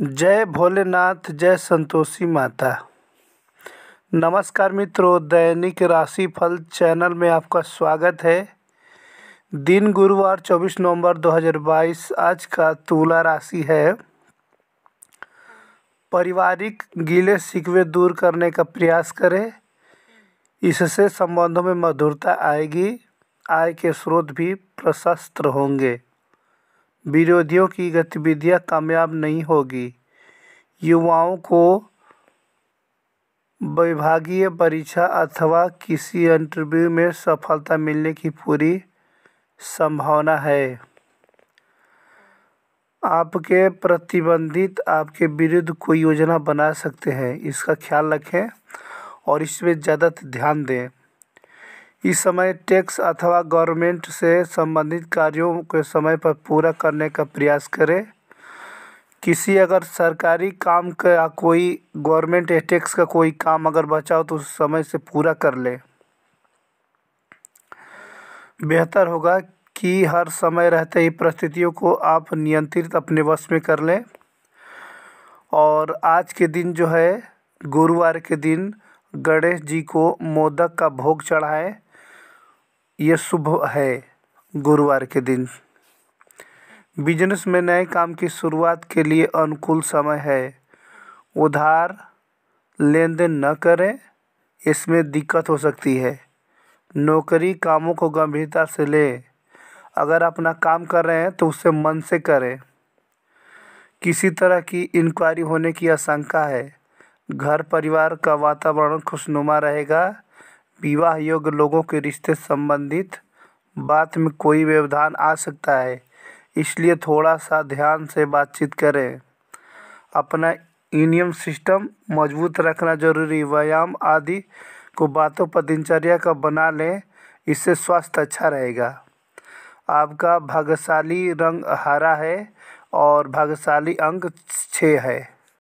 जय भोलेनाथ जय संतोषी माता नमस्कार मित्रों दैनिक राशि फल चैनल में आपका स्वागत है दिन गुरुवार 24 नवंबर 2022 आज का तुला राशि है पारिवारिक गीले सिकवे दूर करने का प्रयास करें इससे संबंधों में मधुरता आएगी आय के स्रोत भी प्रशस्त होंगे विरोधियों की गतिविधियाँ कामयाब नहीं होगी युवाओं को विभागीय परीक्षा अथवा किसी इंटरव्यू में सफलता मिलने की पूरी संभावना है आपके प्रतिबंधित आपके विरुद्ध कोई योजना बना सकते हैं इसका ख्याल रखें और इसमें ज़्यादा ध्यान दें इस समय टैक्स अथवा गवर्नमेंट से संबंधित कार्यों को समय पर पूरा करने का प्रयास करें किसी अगर सरकारी काम का कोई गवर्नमेंट या टैक्स का कोई काम अगर बचा हो तो उस समय से पूरा कर ले बेहतर होगा कि हर समय रहते ही परिस्थितियों को आप नियंत्रित अपने वश में कर लें और आज के दिन जो है गुरुवार के दिन गणेश जी को मोदक का भोग चढ़ाएं ये शुभ है गुरुवार के दिन बिजनेस में नए काम की शुरुआत के लिए अनुकूल समय है उधार लेन देन न करें इसमें दिक्कत हो सकती है नौकरी कामों को गंभीरता से लें अगर अपना काम कर रहे हैं तो उसे मन से करें किसी तरह की इंक्वायरी होने की आशंका है घर परिवार का वातावरण खुशनुमा रहेगा विवाह योग्य लोगों के रिश्ते संबंधित बात में कोई व्यवधान आ सकता है इसलिए थोड़ा सा ध्यान से बातचीत करें अपना इनियम सिस्टम मजबूत रखना जरूरी व्यायाम आदि को बातों पर दिनचर्या का बना लें इससे स्वास्थ्य अच्छा रहेगा आपका भाग्यशाली रंग हरा है और भाग्यशाली अंक छः है